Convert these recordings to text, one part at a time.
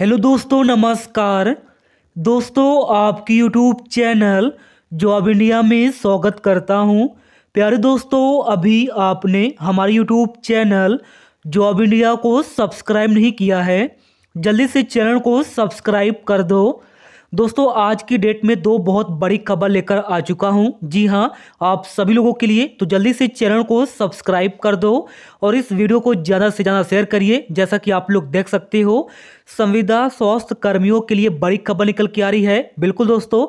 hello दोस्तों नमस्कार दोस्तों आपकी यूट्यूब चैनल जॉब इंडिया में स्वागत करता हूं प्यारे दोस्तों अभी आपने हमारे यूट्यूब चैनल जॉब इंडिया को सब्सक्राइब नहीं किया है जल्दी से चैनल को सब्सक्राइब कर दो दोस्तों आज की डेट में दो बहुत बड़ी खबर लेकर आ चुका हूं जी हां आप सभी लोगों के लिए तो जल्दी से चैनल को सब्सक्राइब कर दो और इस वीडियो को ज़्यादा से ज़्यादा शेयर करिए जैसा कि आप लोग देख सकते हो संविदा स्वास्थ्य कर्मियों के लिए बड़ी खबर निकल के आ रही है बिल्कुल दोस्तों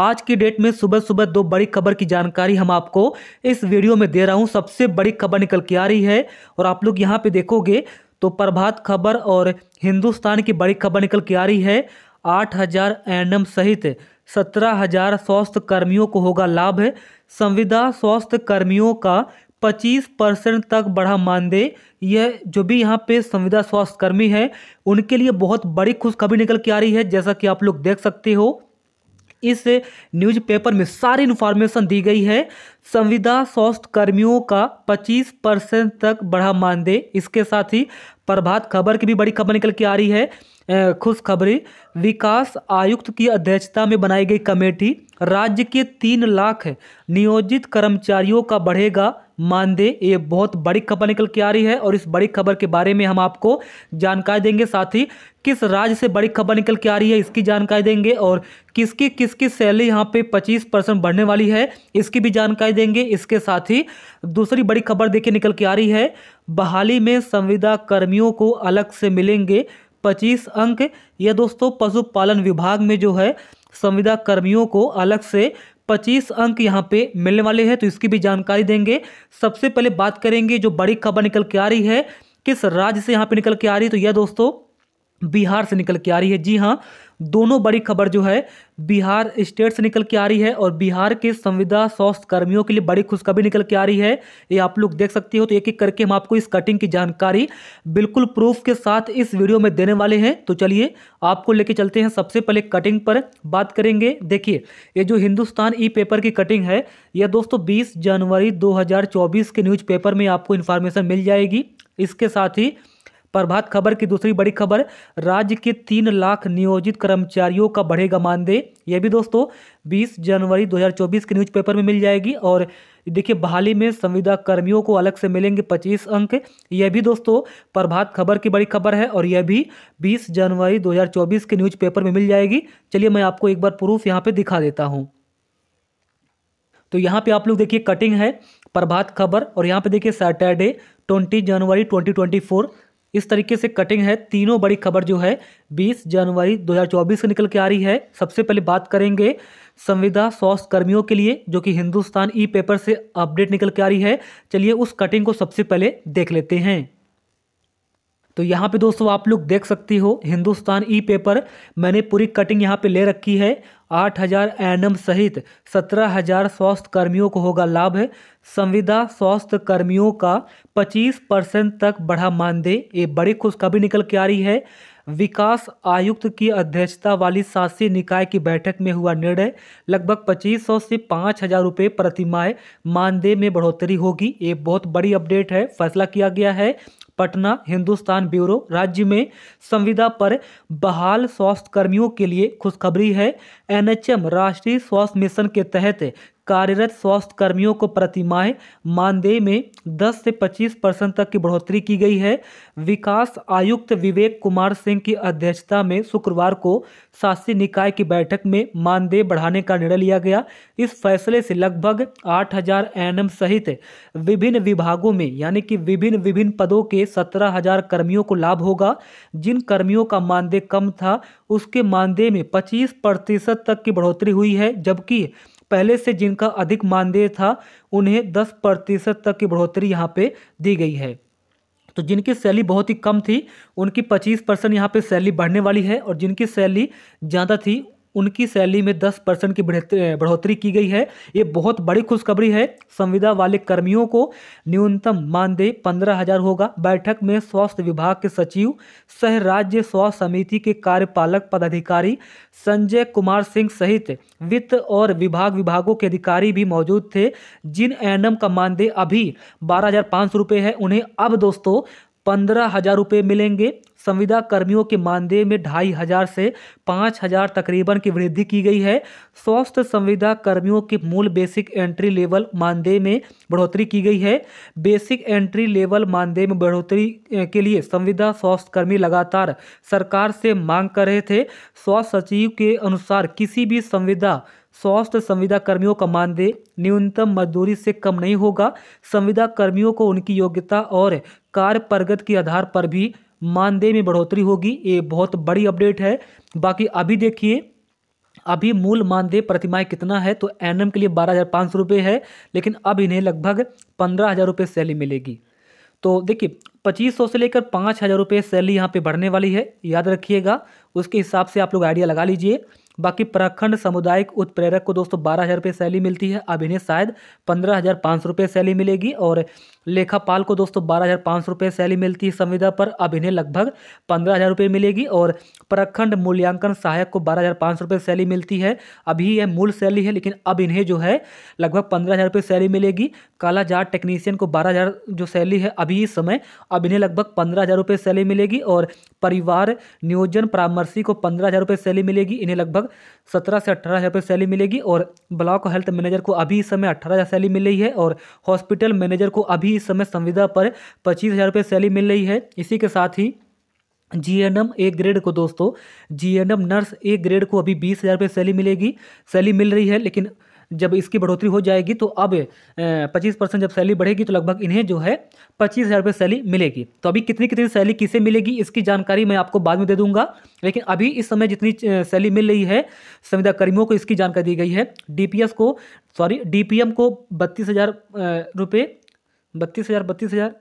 आज की डेट में सुबह सुबह दो बड़ी खबर की जानकारी हम आपको इस वीडियो में दे रहा हूँ सबसे बड़ी खबर निकल के आ रही है और आप लोग यहाँ पर देखोगे तो प्रभात खबर और हिंदुस्तान की बड़ी खबर निकल के आ रही है आठ हजार एम सहित सत्रह हजार स्वास्थ्य कर्मियों को होगा लाभ है संविदा स्वास्थ्य कर्मियों का पच्चीस परसेंट तक बढ़ा मानदेय यह जो भी यहाँ पे संविदा स्वास्थ्यकर्मी है उनके लिए बहुत बड़ी खुशखबरी निकल के आ रही है जैसा कि आप लोग देख सकते हो इस न्यूज़पेपर में सारी इन्फॉर्मेशन दी गई है संविदा स्वास्थ्य कर्मियों का 25 परसेंट तक बढ़ा मानदेय इसके साथ ही प्रभात खबर की भी बड़ी खबर निकल के आ रही है खुशखबरी विकास आयुक्त की अध्यक्षता में बनाई गई कमेटी राज्य के तीन लाख नियोजित कर्मचारियों का बढ़ेगा मानदे ये बहुत बड़ी खबर निकल के आ रही है और इस बड़ी खबर के बारे में हम आपको जानकारी देंगे साथ ही किस राज्य से बड़ी खबर निकल के आ रही है इसकी जानकारी देंगे और किसकी किसकी सैलरी यहाँ पे 25 परसेंट बढ़ने वाली है इसकी भी जानकारी देंगे इसके साथ ही दूसरी बड़ी खबर देखिए निकल के आ रही है बहाली में संविदा कर्मियों को अलग से मिलेंगे पच्चीस अंक यह दोस्तों पशुपालन विभाग में जो है संविदा कर्मियों को अलग से पच्चीस अंक यहाँ पे मिलने वाले हैं तो इसकी भी जानकारी देंगे सबसे पहले बात करेंगे जो बड़ी खबर निकल के आ रही है किस राज्य से यहाँ पे निकल के आ रही है तो यह दोस्तों बिहार से निकल के आ रही है जी हाँ दोनों बड़ी खबर जो है बिहार स्टेट से निकल के आ रही है और बिहार के संविदा स्वास्थ्य कर्मियों के लिए बड़ी खुशखबरी निकल के आ रही है ये आप लोग देख सकते हो तो एक एक करके हम आपको इस कटिंग की जानकारी बिल्कुल प्रूफ के साथ इस वीडियो में देने वाले हैं तो चलिए आपको लेके चलते हैं सबसे पहले कटिंग पर बात करेंगे देखिए ये जो हिंदुस्तान ई पेपर की कटिंग है यह दोस्तों बीस जनवरी दो के न्यूज़ में आपको इन्फॉर्मेशन मिल जाएगी इसके साथ ही प्रभात खबर की दूसरी बड़ी खबर राज्य के तीन लाख नियोजित कर्मचारियों का बढ़ेगा मानदेय यह भी दोस्तों बीस जनवरी 2024 के न्यूज़पेपर में मिल जाएगी और देखिए बहाली में संविदा कर्मियों को अलग से मिलेंगे 25 अंक यह भी दोस्तों प्रभात खबर की बड़ी खबर है और यह भी 20 जनवरी 2024 के न्यूज़पेपर में मिल जाएगी चलिए मैं आपको एक बार प्रूफ यहाँ पे दिखा देता हूँ तो यहाँ पे आप लोग देखिए कटिंग है प्रभात खबर और यहाँ पे देखिए सैटरडे 20 जनवरी 2024 इस तरीके से कटिंग है तीनों बड़ी खबर जो है 20 जनवरी 2024 से निकल के आ रही है सबसे पहले बात करेंगे संविदा स्वास्थ्य कर्मियों के लिए जो कि हिंदुस्तान ई पेपर से अपडेट निकल के आ रही है चलिए उस कटिंग को सबसे पहले देख लेते हैं तो यहाँ पे दोस्तों आप लोग देख सकती हो हिंदुस्तान ई पेपर मैंने पूरी कटिंग यहाँ पे ले रखी है आठ हजार एम सहित सत्रह हजार स्वास्थ्य कर्मियों को होगा लाभ है संविदा स्वास्थ्य कर्मियों का पच्चीस परसेंट तक बढ़ा मानदेय ये बड़ी खुशखबरी निकल के आ रही है विकास आयुक्त की अध्यक्षता वाली शासी निकाय की बैठक में हुआ निर्णय लगभग 2500 से 5000 रुपये प्रतिमाह मानदेय में बढ़ोतरी होगी ये बहुत बड़ी अपडेट है फैसला किया गया है पटना हिंदुस्तान ब्यूरो राज्य में संविदा पर बहाल स्वास्थ्य कर्मियों के लिए खुशखबरी है एनएचएम राष्ट्रीय स्वास्थ्य मिशन के तहत कार्यरत स्वास्थ्य कर्मियों को प्रतिमाह मानदेय में 10 से 25 परसेंट तक की बढ़ोतरी की गई है विकास आयुक्त विवेक कुमार सिंह की अध्यक्षता में शुक्रवार को शासी निकाय की बैठक में मानदेय बढ़ाने का निर्णय लिया गया इस फैसले से लगभग 8000 हजार सहित विभिन्न विभागों में यानी कि विभिन्न विभिन्न पदों के सत्रह कर्मियों को लाभ होगा जिन कर्मियों का मानदेय कम था उसके मानदेय में 25 प्रतिशत तक की बढ़ोतरी हुई है जबकि पहले से जिनका अधिक मानदेय था उन्हें दस प्रतिशत तक की बढ़ोतरी यहाँ पे दी गई है तो जिनकी सैलरी बहुत ही कम थी उनकी पच्चीस परसेंट यहाँ पे सैलरी बढ़ने वाली है और जिनकी सैलरी ज़्यादा थी उनकी सैलरी में दस परसेंट की बढ़ोतरी की गई है ये बहुत बड़ी खुशखबरी है संविदा वाले कर्मियों को न्यूनतम मानदेय पंद्रह हजार होगा बैठक में स्वास्थ्य विभाग के सचिव सह राज्य स्वास्थ्य समिति के कार्यपालक पदाधिकारी संजय कुमार सिंह सहित वित्त और विभाग विभागों के अधिकारी भी मौजूद थे जिन एन का मानदेय अभी बारह हजार पाँच सौ रुपये है उन्हें अब दोस्तों पंद्रह हजार रुपये मिलेंगे संविदा कर्मियों के मानदेय में ढाई हजार से पाँच हजार तकरीबन की वृद्धि की गई है स्वास्थ्य संविदा कर्मियों के मूल बेसिक एंट्री लेवल मानदेय में बढ़ोतरी की गई है बेसिक एंट्री लेवल मानदेय में बढ़ोतरी के लिए संविदा स्वास्थ्य कर्मी लगातार सरकार से मांग कर रहे थे स्वास्थ्य सचिव के अनुसार किसी भी संविदा स्वास्थ्य संविदा कर्मियों का मानदेय न्यूनतम मजदूरी से कम नहीं होगा संविदा कर्मियों को उनकी योग्यता और कार्य प्रगति के आधार पर भी मानदेय में बढ़ोतरी होगी ये बहुत बड़ी अपडेट है बाकी अभी देखिए अभी मूल मानदेय प्रतिमाह कितना है तो एनएम के लिए बारह हज़ार पाँच सौ रुपये है लेकिन अब इन्हें लगभग पंद्रह हज़ार रुपये सैली मिलेगी तो देखिए पच्चीस सौ से लेकर पाँच हज़ार रुपये सैली यहाँ पर बढ़ने वाली है याद रखिएगा उसके हिसाब से आप लोग आइडिया लगा लीजिए बाकी प्रखंड सामुदायिक उत्प्रेरक को दोस्तों बारह हज़ार रुपये सैली मिलती है अब इन्हें शायद पंद्रह हज़ार पाँच सौ रुपये सैली मिलेगी और लेखापाल को दोस्तों बारह हज़ार पाँच सौ रुपये सैली मिलती है संविदा पर अब इन्हें लगभग पंद्रह हज़ार रुपये मिलेगी और प्रखंड मूल्यांकन सहायक को बारह हज़ार पाँच सौ रुपये सैली मिलती है अभी यह मूल सैली है लेकिन अब इन्हें जो है लगभग पंद्रह हज़ार रुपये सैली मिलेगी काला जार टेक्नीशियन को बारह हज़ार जो सैली है अभी इस समय अब इन्हें लगभग पंद्रह हज़ार रुपये सैली मिलेगी और परिवार नियोजन परामर्शी को पंद्रह हज़ार रुपये सैली मिलेगी इन्हें लगभग सत्रह से अट्ठारह हज़ार सैलरी मिलेगी और ब्लॉक हेल्थ मैनेजर को अभी इस समय अट्ठारह हज़ार सैलरी मिल रही है और हॉस्पिटल मैनेजर को अभी इस समय संविदा पर पच्चीस हज़ार रुपये सैलरी मिल रही है इसी के साथ ही G N M A grade को दोस्तों G N M nurse A grade को अभी बीस हज़ार रुपये सैली मिलेगी सैली मिल रही है लेकिन जब इसकी बढ़ोतरी हो जाएगी तो अब पच्चीस परसेंट जब सैलरी बढ़ेगी तो लगभग इन्हें जो है पच्चीस हज़ार रुपये सैलरी मिलेगी तो अभी कितनी कितनी सैलरी किसे मिलेगी इसकी जानकारी मैं आपको बाद में दे दूंगा लेकिन अभी इस समय जितनी सैलरी मिल रही है संविदा कर्मियों को इसकी जानकारी दी गई है डी को सॉरी डी को बत्तीस हज़ार रुपये बत्तीस हज़ार बत्तीस हज़ार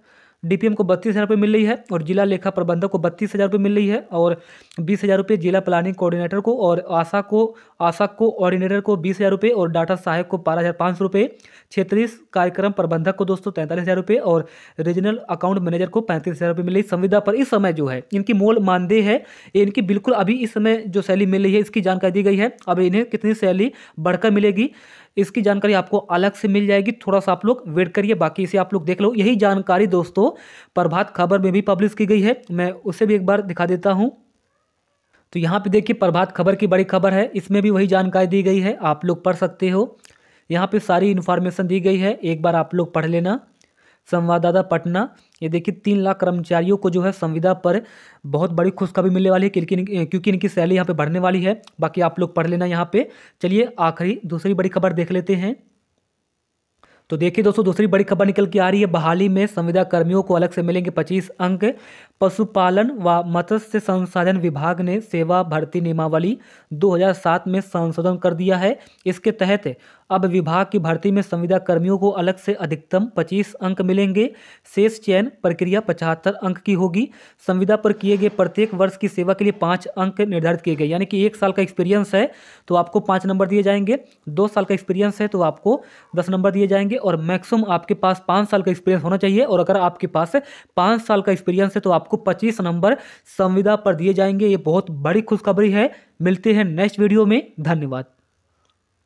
डीपीएम को बत्तीस हज़ार रुपये मिल रही है और जिला लेखा प्रबंधक को बत्तीस हज़ार रुपये मिल रही है और बीस हज़ार रुपये जिला प्लानिंग कोऑर्डिनेटर को और आशा को आशा को ऑर्डिनेटर को बीस हज़ार रुपये और डाटा सहायक को बारह हज़ार पाँच सौ रुपये क्षेत्रीय कार्यक्रम प्रबंधक को दोस्तों तैंतालीस हज़ार रुपये और रीजनल अकाउंट मैनेजर को पैंतीस हज़ार रुपये मिल रही संविदा पर इस समय जो है इनकी मोल मानदेय है इनकी बिल्कुल अभी इस समय जो सैली मिल रही है इसकी जानकारी दी गई है अब इन्हें कितनी सैली बढ़कर मिलेगी इसकी जानकारी आपको अलग से मिल जाएगी थोड़ा सा आप लोग वेट करिए बाकी इसे आप लोग देख लो यही जानकारी दोस्तों प्रभात खबर में भी पब्लिश की गई है मैं उसे भी एक बार दिखा देता हूँ तो यहाँ पे देखिए प्रभात खबर की बड़ी खबर है इसमें भी वही जानकारी दी गई है आप लोग पढ़ सकते हो यहाँ पे सारी इन्फॉर्मेशन दी गई है एक बार आप लोग पढ़ लेना संवाददाता पटना ये देखिए तीन लाख कर्मचारियों को जो है संविदा पर बहुत बड़ी खुशखबरी मिलने वाली है क्योंकि क्योंकि इनकी सैलरी यहाँ पे बढ़ने वाली है बाकी आप लोग पढ़ लेना यहाँ पे चलिए आखिरी दूसरी बड़ी खबर देख लेते हैं तो देखिए दोस्तों दूसरी बड़ी खबर निकल के आ रही है बहाली में संविदा कर्मियों को अलग से मिलेंगे पच्चीस अंक पशुपालन व मत्स्य संसाधन विभाग ने सेवा भर्ती नियमावली 2007 में संशोधन कर दिया है इसके तहत अब विभाग की भर्ती में संविदा कर्मियों को अलग से अधिकतम 25 अंक मिलेंगे शेष चयन प्रक्रिया पचहत्तर अंक की होगी संविदा पर किए गए प्रत्येक वर्ष की सेवा के लिए पाँच अंक निर्धारित किए गए यानी कि एक साल का एक्सपीरियंस है तो आपको पाँच नंबर दिए जाएंगे दो साल का एक्सपीरियंस है तो आपको दस नंबर दिए जाएंगे और मैक्सिमम आपके पास पाँच साल का एक्सपीरियंस होना चाहिए और अगर आपके पास पाँच साल का एक्सपीरियंस है तो आप आपको पच्चीस नंबर संविदा पर दिए जाएंगे ये बहुत बड़ी खुशखबरी है मिलते हैं नेक्स्ट वीडियो में धन्यवाद